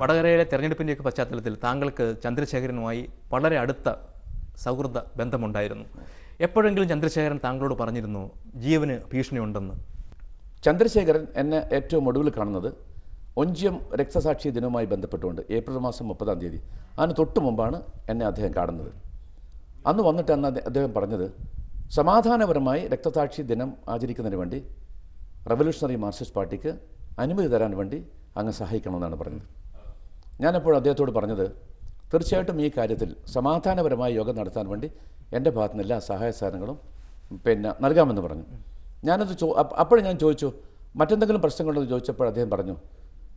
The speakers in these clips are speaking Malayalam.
വടകരയിലെ തെരഞ്ഞെടുപ്പിൻ്റെയൊക്കെ പശ്ചാത്തലത്തിൽ താങ്കൾക്ക് ചന്ദ്രശേഖരനുമായി വളരെ അടുത്ത സൗഹൃദ ബന്ധമുണ്ടായിരുന്നു എപ്പോഴെങ്കിലും ചന്ദ്രശേഖരൻ താങ്കളോട് പറഞ്ഞിരുന്നു ജീവന് ഭീഷണിയുണ്ടെന്ന് ചന്ദ്രശേഖരൻ എന്നെ ഏറ്റവും ഒടുവിൽ കാണുന്നത് ഒഞ്ചിയം രക്തസാക്ഷി ദിനവുമായി ബന്ധപ്പെട്ടുകൊണ്ട് ഏപ്രിൽ മാസം മുപ്പതാം തീയതി അതിന് തൊട്ട് മുമ്പാണ് എന്നെ അദ്ദേഹം കാണുന്നത് അന്ന് വന്നിട്ട് അന്ന് അദ്ദേഹം പറഞ്ഞത് സമാധാനപരമായി രക്തസാക്ഷി ദിനം ആചരിക്കുന്നതിന് വേണ്ടി റവല്യൂഷണറി മാർക്സിസ്റ്റ് പാർട്ടിക്ക് അനുമതി തരാൻ വേണ്ടി അങ്ങ് സഹായിക്കണമെന്നാണ് പറഞ്ഞത് ഞാനപ്പോൾ അദ്ദേഹത്തോട് പറഞ്ഞത് തീർച്ചയായിട്ടും ഈ കാര്യത്തിൽ സമാധാനപരമായ യോഗം നടത്താൻ വേണ്ടി എൻ്റെ ഭാഗത്തു നിന്ന് എല്ലാ സഹായ സാധനങ്ങളും പിന്നെ നൽകാമെന്ന് പറഞ്ഞു ഞാനത് ചോ അപ്പോഴും ഞാൻ ചോദിച്ചു മറ്റെന്തെങ്കിലും പ്രശ്നങ്ങളുണ്ടെന്ന് ചോദിച്ചപ്പോൾ അദ്ദേഹം പറഞ്ഞു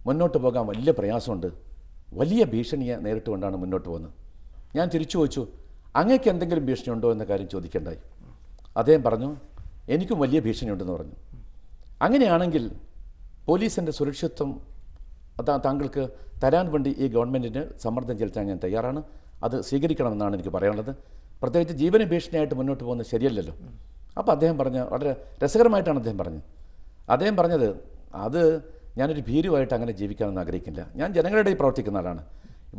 മുന്നോട്ട് പോകാൻ വലിയ പ്രയാസമുണ്ട് വലിയ ഭീഷണിയെ നേരിട്ടുകൊണ്ടാണ് മുന്നോട്ട് പോകുന്നത് ഞാൻ തിരിച്ചു ചോദിച്ചു അങ്ങേക്ക് എന്തെങ്കിലും ഭീഷണി ഉണ്ടോ എന്ന കാര്യം ചോദിക്കേണ്ടായി അദ്ദേഹം പറഞ്ഞു എനിക്കും വലിയ ഭീഷണിയുണ്ടെന്ന് പറഞ്ഞു അങ്ങനെയാണെങ്കിൽ പോലീസിൻ്റെ സുരക്ഷിത്വം അത് താങ്കൾക്ക് തരാൻ വേണ്ടി ഈ ഗവൺമെൻറ്റിന് സമ്മർദ്ദം ചെലുത്താൻ ഞാൻ തയ്യാറാണ് അത് സ്വീകരിക്കണമെന്നാണ് എനിക്ക് പറയാനുള്ളത് പ്രത്യേകിച്ച് ജീവന ഭീഷണിയായിട്ട് മുന്നോട്ട് പോകുന്നത് ശരിയല്ലല്ലോ അപ്പോൾ അദ്ദേഹം പറഞ്ഞ വളരെ രസകരമായിട്ടാണ് അദ്ദേഹം പറഞ്ഞത് അദ്ദേഹം പറഞ്ഞത് അത് ഞാനൊരു ഭീരുവായിട്ട് അങ്ങനെ ജീവിക്കാമെന്ന് ആഗ്രഹിക്കില്ല ഞാൻ ജനങ്ങളുടെ പ്രവർത്തിക്കുന്ന ആളാണ്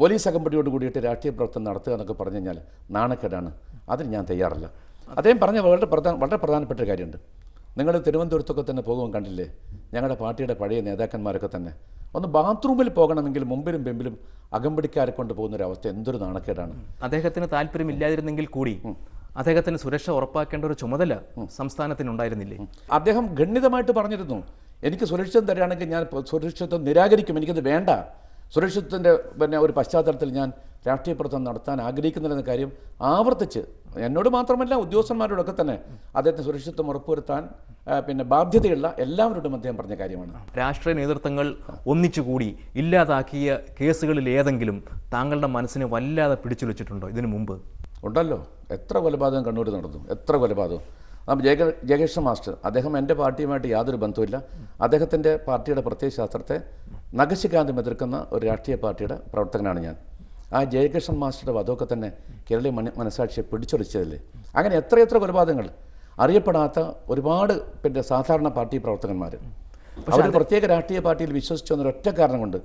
പോലീസ് അകമ്പടിയോട് കൂടിയിട്ട് രാഷ്ട്രീയ പ്രവർത്തനം നടത്തുക എന്നൊക്കെ പറഞ്ഞു കഴിഞ്ഞാൽ നാണക്കേടാണ് അതിന് ഞാൻ തയ്യാറല്ല അദ്ദേഹം പറഞ്ഞ വളരെ പ്രധാന വളരെ പ്രധാനപ്പെട്ട കാര്യമുണ്ട് നിങ്ങൾ തിരുവനന്തപുരത്തൊക്കെ തന്നെ പോകുമ്പോൾ കണ്ടില്ലേ ഞങ്ങളുടെ പാർട്ടിയുടെ പഴയ നേതാക്കന്മാരൊക്കെ തന്നെ ഒന്ന് ബാത്റൂമിൽ പോകണമെങ്കിൽ മുമ്പിലും പെമ്പിലും അകമ്പടിക്കാരെ കൊണ്ട് പോകുന്ന ഒരു അവസ്ഥ എന്തൊരു നാണക്കേടാണ് അദ്ദേഹത്തിന് താല്പര്യമില്ലാതിരുന്നെങ്കിൽ കൂടി അദ്ദേഹത്തിന് സുരക്ഷ ഉറപ്പാക്കേണ്ട ഒരു ചുമതല സംസ്ഥാനത്തിനുണ്ടായിരുന്നില്ലേ അദ്ദേഹം ഗണിതമായിട്ട് പറഞ്ഞിരുന്നു എനിക്ക് സുരക്ഷിതം തരികയാണെങ്കിൽ ഞാൻ സുരക്ഷിതത്വം നിരാകരിക്കും എനിക്കത് വേണ്ട സുരക്ഷിതത്തിൻ്റെ പിന്നെ ഒരു പശ്ചാത്തലത്തിൽ ഞാൻ രാഷ്ട്രീയ പ്രവർത്തനം നടത്താൻ ആഗ്രഹിക്കുന്നില്ലെന്ന കാര്യം ആവർത്തിച്ച് എന്നോട് മാത്രമല്ല ഉദ്യോഗസ്ഥന്മാരോടൊക്കെ തന്നെ അദ്ദേഹത്തെ സുരക്ഷിതത്വം ഉറപ്പുവരുത്താൻ പിന്നെ ബാധ്യതയുള്ള എല്ലാവരോടും അദ്ദേഹം പറഞ്ഞ കാര്യമാണ് രാഷ്ട്രീയ നേതൃത്വങ്ങൾ ഒന്നിച്ചുകൂടി ഇല്ലാതാക്കിയ കേസുകളിൽ ഏതെങ്കിലും താങ്കളുടെ മനസ്സിനെ വല്ലാതെ പിടിച്ചു വെച്ചിട്ടുണ്ടോ ഇതിനു മുമ്പ് ഉണ്ടല്ലോ എത്ര കൊലപാതകം കണ്ണൂർ നടന്നു എത്ര കൊലപാതകം അപ്പം ജയ ജയകൃഷ്ണ മാസ്റ്റർ അദ്ദേഹം എൻ്റെ പാർട്ടിയുമായിട്ട് യാതൊരു ബന്ധവുമില്ല അദ്ദേഹത്തിൻ്റെ പാർട്ടിയുടെ പ്രത്യയശാസ്ത്രത്തെ നഗശികാന്തം എതിർക്കുന്ന ഒരു രാഷ്ട്രീയ പാർട്ടിയുടെ പ്രവർത്തകനാണ് ഞാൻ ആ ജയകൃഷ്ണൻ മാസ്റ്ററുടെ വധമൊക്കെ തന്നെ കേരളീയ മനസാക്ഷിയെ പിടിച്ചൊളിച്ചതല്ലേ അങ്ങനെ എത്രയെത്ര കൊലപാതകങ്ങൾ അറിയപ്പെടാത്ത ഒരുപാട് പിന്നെ സാധാരണ പാർട്ടി പ്രവർത്തകന്മാർ അവർ പ്രത്യേക രാഷ്ട്രീയ പാർട്ടിയിൽ വിശ്വസിച്ചു ഒറ്റ കാരണം കൊണ്ട്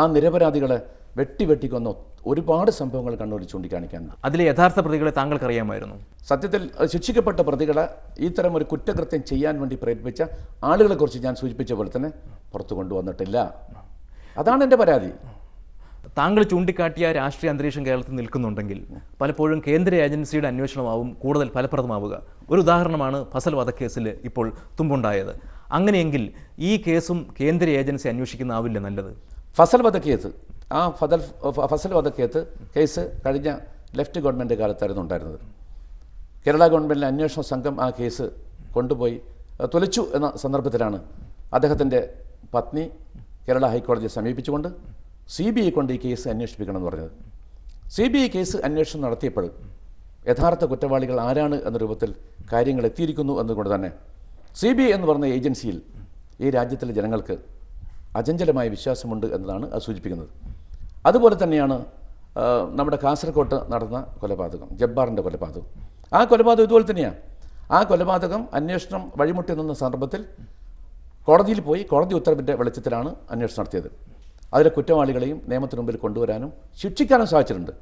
ആ നിരപരാധികളെ വെട്ടി വെട്ടിക്കൊന്ന ഒരുപാട് സംഭവങ്ങൾ കണ്ണൂരിൽ ചൂണ്ടിക്കാണിക്കാൻ അതിലെ യഥാർത്ഥ പ്രതികളെ താങ്കൾക്ക് അറിയാമായിരുന്നു സത്യത്തിൽ ശിക്ഷിക്കപ്പെട്ട പ്രതികളെ ഇത്തരം ഒരു കുറ്റകൃത്യം ചെയ്യാൻ വേണ്ടി പ്രേരിപ്പിച്ച ആളുകളെക്കുറിച്ച് ഞാൻ സൂചിപ്പിച്ച പോലെ തന്നെ പുറത്തു കൊണ്ടുവന്നിട്ടില്ല അതാണ് എൻ്റെ പരാതി താങ്കൾ ചൂണ്ടിക്കാട്ടിയ രാഷ്ട്രീയ അന്തരീക്ഷം കേരളത്തിൽ നിൽക്കുന്നുണ്ടെങ്കിൽ പലപ്പോഴും കേന്ദ്ര ഏജൻസിയുടെ അന്വേഷണമാവും കൂടുതൽ ഫലപ്രദമാവുക ഒരു ഉദാഹരണമാണ് ഫസൽ വധക്കേസിൽ ഇപ്പോൾ തുമ്പുണ്ടായത് അങ്ങനെയെങ്കിൽ ഈ കേസും കേന്ദ്ര ഏജൻസി ആവില്ല നല്ലത് ഫസൽ വധക്കേസ് ആ ഫസൽ ഫസൽ വധക്കേസ് കേസ് കഴിഞ്ഞ ലെഫ്റ്റ് ഗവൺമെൻറ് കാലത്തായിരുന്നു ഉണ്ടായിരുന്നത് കേരള ഗവൺമെൻറ്റിലെ അന്വേഷണ സംഘം ആ കേസ് കൊണ്ടുപോയി തുലച്ചു എന്ന സന്ദർഭത്തിലാണ് അദ്ദേഹത്തിൻ്റെ പത്നി കേരള ഹൈക്കോടതിയെ സമീപിച്ചുകൊണ്ട് സി ബി ഐ കൊണ്ട് ഈ കേസ് അന്വേഷിപ്പിക്കണമെന്ന് പറഞ്ഞത് സി ബി ഐ കേസ് അന്വേഷണം നടത്തിയപ്പോൾ യഥാർത്ഥ കുറ്റവാളികൾ ആരാണ് എന്ന രൂപത്തിൽ കാര്യങ്ങൾ എത്തിയിരിക്കുന്നു എന്നുകൊണ്ട് തന്നെ സി ബി ഐ എന്ന് പറഞ്ഞ ഏജൻസിയിൽ ഈ രാജ്യത്തിലെ ജനങ്ങൾക്ക് അചഞ്ചലമായ വിശ്വാസമുണ്ട് എന്നതാണ് അത് സൂചിപ്പിക്കുന്നത് അതുപോലെ തന്നെയാണ് നമ്മുടെ കാസർകോട്ട് നടന്ന കൊലപാതകം ജബ്ബാറിൻ്റെ കൊലപാതകം ആ കൊലപാതകം ഇതുപോലെ തന്നെയാണ് ആ കൊലപാതകം അന്വേഷണം വഴിമുട്ടി നിന്ന സന്ദർഭത്തിൽ കോടതിയിൽ പോയി കോടതി ഉത്തരവിൻ്റെ വെളിച്ചത്തിലാണ് അന്വേഷണം നടത്തിയത് അതിലെ കുറ്റവാളികളെയും നിയമത്തിന് മുമ്പിൽ കൊണ്ടുവരാനും ശിക്ഷിക്കാനും സാധിച്ചിട്ടുണ്ട്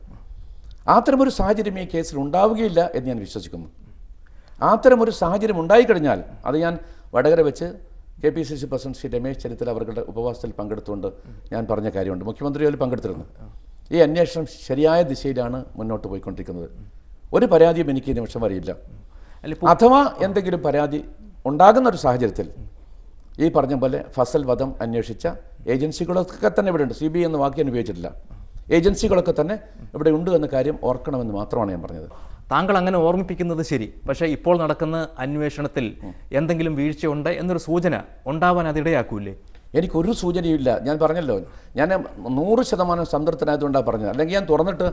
അത്തരമൊരു സാഹചര്യം ഈ കേസിൽ ഉണ്ടാവുകയില്ല എന്ന് ഞാൻ വിശ്വസിക്കുന്നു അത്തരമൊരു സാഹചര്യം ഉണ്ടായിക്കഴിഞ്ഞാൽ അത് ഞാൻ വടകര വെച്ച് K P C C president Shri Ramesh Chennithala അവരുടെ ഉപവാസത്തിൽ പങ്കെടുത്തുകൊണ്ട് ഞാൻ പറഞ്ഞ കാര്യമുണ്ട് മുഖ്യമന്ത്രി അതിൽ പങ്കെടുത്തിരുന്നു ഈ അന്വേഷണം ശരിയായ ദിശയിലാണ് മുന്നോട്ട് പോയിക്കൊണ്ടിരിക്കുന്നത് ഒരു പരാതിയും എനിക്ക് ഈ നിമിഷം വരെയില്ല അഥവാ എന്തെങ്കിലും പരാതി ഉണ്ടാകുന്ന ഒരു സാഹചര്യത്തിൽ ഈ പറഞ്ഞ പോലെ ഫസൽ വധം അന്വേഷിച്ച ഏജൻസികളൊക്കെ തന്നെ ഇവിടെ ഉണ്ട് സി ബി ഐ എന്ന വാക്യം ഉപയോഗിച്ചിട്ടില്ല ഏജൻസികളൊക്കെ തന്നെ ഇവിടെ ഉണ്ട് എന്ന കാര്യം ഓർക്കണമെന്ന് മാത്രമാണ് ഞാൻ പറഞ്ഞത് താങ്കൾ അങ്ങനെ ഓർമ്മിപ്പിക്കുന്നത് ശരി പക്ഷേ ഇപ്പോൾ നടക്കുന്ന അന്വേഷണത്തിൽ എന്തെങ്കിലും വീഴ്ചയുണ്ട് എന്നൊരു സൂചന ഉണ്ടാവാൻ അതിടയാക്കൂലേ എനിക്കൊരു സൂചനയുമില്ല ഞാൻ പറഞ്ഞല്ലോ ഞാൻ നൂറ് ശതമാനം സംതൃപ്തനായതുകൊണ്ടാണ് പറഞ്ഞത് അല്ലെങ്കിൽ ഞാൻ തുറന്നിട്ട്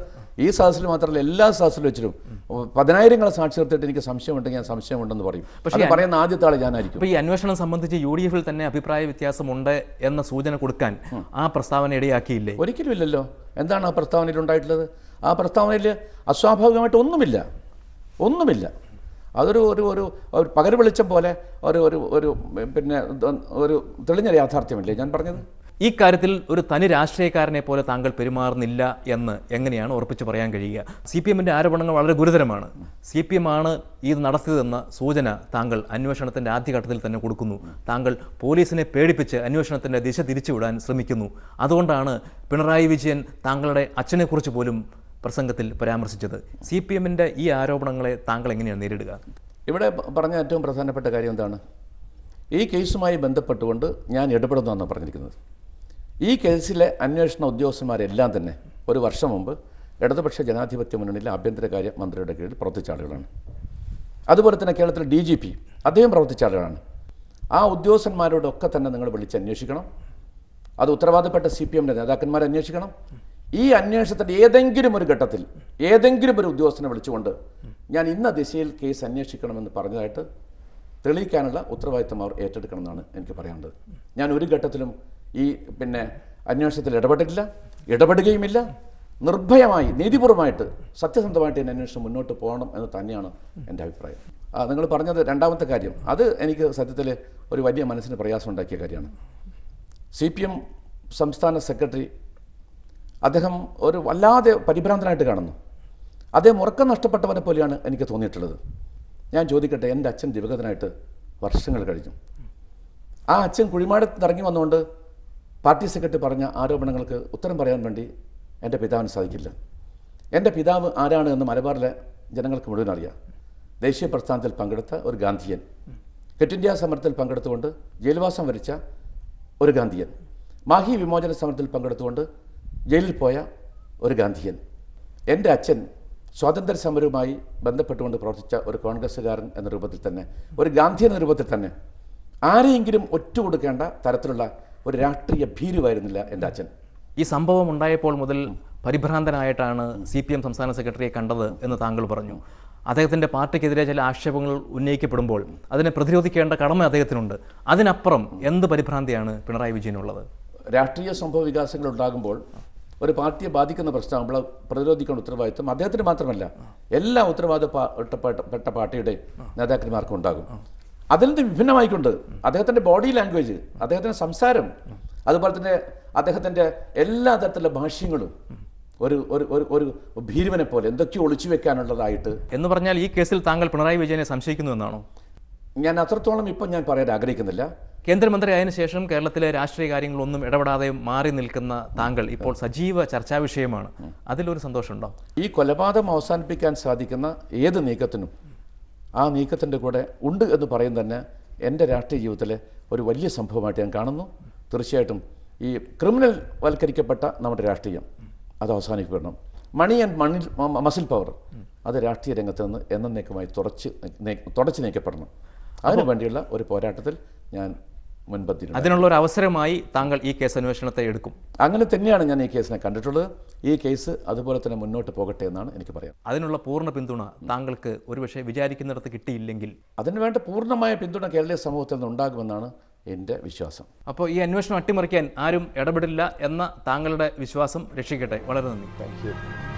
ഈ സദസ്സിൽ മാത്രമല്ല എല്ലാ സദസ്സിൽ വെച്ചിട്ടും പതിനായിരങ്ങൾ സാക്ഷ്യർത്തിട്ട് എനിക്ക് സംശയമുണ്ടെങ്കിൽ ഞാൻ സംശയമുണ്ടെന്ന് പറയും പക്ഷേ പറയുന്ന ആദ്യത്തെ ആൾ ഞാനായിരിക്കും ഈ അന്വേഷണം സംബന്ധിച്ച് യു ഡി എഫിൽ തന്നെ അഭിപ്രായ വ്യത്യാസമുണ്ട് എന്ന സൂചന കൊടുക്കാൻ ആ പ്രസ്താവന ഇടയാക്കിയില്ലേ ഒരിക്കലും ഇല്ലല്ലോ എന്താണ് ആ പ്രസ്താവനയിൽ ഉണ്ടായിട്ടുള്ളത് ആ പ്രസ്താവനയിൽ അസ്വാഭാവികമായിട്ട് ഒന്നുമില്ല ഒന്നുമില്ല അതൊരു ഒരു ഒരു ഒരു പകരം പോലെ ഒരു ഒരു ഒരു പിന്നെ ഒരു തെളിഞ്ഞ യാഥാർത്ഥ്യമില്ലേ ഞാൻ പറഞ്ഞത് ഈ കാര്യത്തിൽ ഒരു തനി രാഷ്ട്രീയക്കാരനെ പോലെ താങ്കൾ പെരുമാറുന്നില്ല എന്ന് എങ്ങനെയാണ് ഉറപ്പിച്ച് പറയാൻ കഴിയുക സി പി എമ്മിൻ്റെ ആരോപണങ്ങൾ വളരെ ഗുരുതരമാണ് സി പി എം ആണ് ഇത് നടത്തിയതെന്ന സൂചന താങ്കൾ അന്വേഷണത്തിൻ്റെ ആദ്യഘട്ടത്തിൽ തന്നെ കൊടുക്കുന്നു താങ്കൾ പോലീസിനെ പേടിപ്പിച്ച് അന്വേഷണത്തിൻ്റെ ദിശ തിരിച്ചുവിടാൻ ശ്രമിക്കുന്നു അതുകൊണ്ടാണ് പിണറായി വിജയൻ താങ്കളുടെ അച്ഛനെക്കുറിച്ച് പോലും പ്രസംഗത്തിൽ പരാമർശിച്ചത് സി പി എമ്മിൻ്റെ ഈ ആരോപണങ്ങളെ താങ്കൾ എങ്ങനെയാണ് നേരിടുക ഇവിടെ പറഞ്ഞ ഏറ്റവും പ്രധാനപ്പെട്ട കാര്യം എന്താണ് ഈ കേസുമായി ബന്ധപ്പെട്ടുകൊണ്ട് ഞാൻ ഇടപെടുന്നു എന്നാണ് പറഞ്ഞിരിക്കുന്നത് ഈ കേസിലെ അന്വേഷണ ഉദ്യോഗസ്ഥന്മാരെല്ലാം തന്നെ ഒരു വർഷം മുമ്പ് ഇടതുപക്ഷ ജനാധിപത്യ മുന്നണിയിലെ ആഭ്യന്തരകാര്യ മന്ത്രിയുടെ കീഴിൽ പ്രവർത്തിച്ച ആളുകളാണ് അതുപോലെ തന്നെ കേരളത്തിലെ ഡി ജി പി അദ്ദേഹം പ്രവർത്തിച്ച ആളുകളാണ് ആ ഉദ്യോഗസ്ഥന്മാരോടൊക്കെ തന്നെ നിങ്ങൾ വിളിച്ച് അന്വേഷിക്കണം അത് ഉത്തരവാദപ്പെട്ട സി പി എമ്മിൻ്റെ നേതാക്കന്മാരെ അന്വേഷിക്കണം ഈ അന്വേഷണത്തിൻ്റെ ഏതെങ്കിലും ഒരു ഘട്ടത്തിൽ ഏതെങ്കിലും ഒരു ഉദ്യോഗസ്ഥനെ വിളിച്ചുകൊണ്ട് ഞാൻ ഇന്ന ദിശയിൽ കേസ് അന്വേഷിക്കണമെന്ന് പറഞ്ഞതായിട്ട് തെളിയിക്കാനുള്ള ഉത്തരവാദിത്തം അവർ ഏറ്റെടുക്കണം എന്നാണ് എനിക്ക് പറയാനുള്ളത് ഞാൻ ഒരു ഘട്ടത്തിലും ഈ പിന്നെ അന്വേഷണത്തിൽ ഇടപെടില്ല ഇടപെടുകയുമില്ല നിർഭയമായി നീതിപൂർവമായിട്ട് സത്യസന്ധമായിട്ട് ഇതിന് അന്വേഷണം മുന്നോട്ട് പോകണം എന്ന് തന്നെയാണ് എൻ്റെ അഭിപ്രായം നിങ്ങൾ പറഞ്ഞത് രണ്ടാമത്തെ കാര്യം അത് എനിക്ക് സത്യത്തിൽ ഒരു വലിയ മനസ്സിന് പ്രയാസം ഉണ്ടാക്കിയ കാര്യമാണ് സി പി എം സംസ്ഥാന സെക്രട്ടറി അദ്ദേഹം ഒരു വല്ലാതെ പരിഭ്രാന്തനായിട്ട് കാണുന്നു അദ്ദേഹം ഉറക്കം നഷ്ടപ്പെട്ടവനെ പോലെയാണ് എനിക്ക് തോന്നിയിട്ടുള്ളത് ഞാൻ ചോദിക്കട്ടെ എൻ്റെ അച്ഛൻ ദിവഗതനായിട്ട് വർഷങ്ങൾ കഴിഞ്ഞു ആ അച്ഛൻ കുഴിമാടത്ത് ഇറങ്ങി വന്നുകൊണ്ട് പാർട്ടി സെക്രട്ടറി പറഞ്ഞ ആരോപണങ്ങൾക്ക് ഉത്തരം പറയാൻ വേണ്ടി എൻ്റെ പിതാവിന് സാധിക്കില്ല എൻ്റെ പിതാവ് ആരാണ് എന്ന് മലബാറിലെ ജനങ്ങൾക്ക് മുഴുവൻ അറിയാം ദേശീയ പ്രസ്ഥാനത്തിൽ പങ്കെടുത്ത ഒരു ഗാന്ധിയൻ ക്വിറ്റ് ഇന്ത്യ സമരത്തിൽ പങ്കെടുത്തുകൊണ്ട് ജയിൽവാസം വരിച്ച ഒരു ഗാന്ധിയൻ മാഹി വിമോചന സമരത്തിൽ പങ്കെടുത്തുകൊണ്ട് ജയിലിൽ പോയ ഒരു ഗാന്ധിയൻ എൻ്റെ അച്ഛൻ സ്വാതന്ത്ര്യ സമരവുമായി ബന്ധപ്പെട്ടുകൊണ്ട് പ്രവർത്തിച്ച ഒരു കോൺഗ്രസ്സുകാരൻ എന്ന രൂപത്തിൽ തന്നെ ഒരു ഗാന്ധി എന്ന രൂപത്തിൽ തന്നെ ആരെയെങ്കിലും ഒറ്റ കൊടുക്കേണ്ട തരത്തിലുള്ള ഒരു രാഷ്ട്രീയ ഭീരുവായിരുന്നില്ല എൻ്റെ അച്ഛൻ ഈ സംഭവം ഉണ്ടായപ്പോൾ മുതൽ പരിഭ്രാന്തനായിട്ടാണ് സി പി എം സംസ്ഥാന സെക്രട്ടറിയെ കണ്ടത് എന്ന് താങ്കൾ പറഞ്ഞു അദ്ദേഹത്തിൻ്റെ പാർട്ടിക്കെതിരെ ചില ആക്ഷേപങ്ങൾ ഉന്നയിക്കപ്പെടുമ്പോൾ അതിനെ പ്രതിരോധിക്കേണ്ട കടമ അദ്ദേഹത്തിനുണ്ട് അതിനപ്പുറം എന്ത് പരിഭ്രാന്തിയാണ് പിണറായി വിജയനുള്ളത് രാഷ്ട്രീയ സംഭവ വികാസങ്ങൾ ഉണ്ടാകുമ്പോൾ ഒരു പാർട്ടിയെ ബാധിക്കുന്ന പ്രശ്നമാകുമ്പോൾ പ്രതിരോധിക്കേണ്ട ഉത്തരവാദിത്വം അദ്ദേഹത്തിന് മാത്രമല്ല എല്ലാ ഉത്തരവാദിത്വപ്പെട്ട പാർട്ടിയുടെ നേതാക്കന്മാർക്കും ഉണ്ടാകും അതിൽ നിന്ന് വിഭിന്നമായിക്കൊണ്ട് അദ്ദേഹത്തിൻ്റെ ബോഡി ലാംഗ്വേജ് അദ്ദേഹത്തിൻ്റെ സംസാരം അതുപോലെ തന്നെ അദ്ദേഹത്തിൻ്റെ എല്ലാ തരത്തിലുള്ള ഭാഷ്യങ്ങളും ഒരു ഒരു ഒരു ഒരു ഭീരുവനെ പോലെ എന്തൊക്കെയോ ഒളിച്ചു വെക്കാനുള്ളതായിട്ട് എന്ന് പറഞ്ഞാൽ ഈ കേസിൽ താങ്കൾ പിണറായി വിജയനെ സംശയിക്കുന്നു എന്നാണോ ഞാൻ അത്രത്തോളം ഇപ്പം ഞാൻ പറയാൻ ആഗ്രഹിക്കുന്നില്ല കേന്ദ്രമന്ത്രി ആയതിനു ശേഷം കേരളത്തിലെ രാഷ്ട്രീയ കാര്യങ്ങളൊന്നും ഇടപെടാതെ മാറി നിൽക്കുന്ന താങ്കൾ ഇപ്പോൾ സജീവ ചർച്ചാ വിഷയമാണ് അതിലൊരു സന്തോഷമുണ്ടോ ഈ കൊലപാതകം അവസാനിപ്പിക്കാൻ സാധിക്കുന്ന ഏത് നീക്കത്തിനും ആ നീക്കത്തിൻ്റെ കൂടെ ഉണ്ട് എന്ന് പറയും തന്നെ എൻ്റെ രാഷ്ട്രീയ ജീവിതത്തിലെ ഒരു വലിയ സംഭവമായിട്ട് ഞാൻ കാണുന്നു തീർച്ചയായിട്ടും ഈ ക്രിമിനൽ വൽക്കരിക്കപ്പെട്ട നമ്മുടെ രാഷ്ട്രീയം അത് അവസാനിപ്പിക്കണം മണി ആൻഡ് മണിൽ മസിൽ പവർ അത് രാഷ്ട്രീയ രംഗത്ത് നിന്ന് എന്നേക്കുമായി തുടച്ച് തുടച്ചു നീക്കപ്പെടണം അതിനു വേണ്ടിയുള്ള ഒരു പോരാട്ടത്തിൽ ഞാൻ മുൻപത്തി അതിനുള്ള ഒരു അവസരമായി താങ്കൾ ഈ കേസ് അന്വേഷണത്തെ എടുക്കും അങ്ങനെ തന്നെയാണ് ഞാൻ ഈ കേസിനെ കണ്ടിട്ടുള്ളത് ഈ കേസ് അതുപോലെ തന്നെ മുന്നോട്ട് പോകട്ടെ എന്നാണ് എനിക്ക് പറയാം അതിനുള്ള പൂർണ്ണ പിന്തുണ താങ്കൾക്ക് ഒരുപക്ഷെ വിചാരിക്കുന്നിടത്ത് കിട്ടിയില്ലെങ്കിൽ അതിനുവേണ്ട പൂർണ്ണമായ പിന്തുണ കേരളീയ സമൂഹത്തിൽ നിന്ന് ഉണ്ടാകുമെന്നാണ് എൻ്റെ വിശ്വാസം അപ്പോൾ ഈ അന്വേഷണം അട്ടിമറിക്കാൻ ആരും ഇടപെടില്ല എന്ന താങ്കളുടെ വിശ്വാസം രക്ഷിക്കട്ടെ വളരെ നന്ദി താങ്ക് യു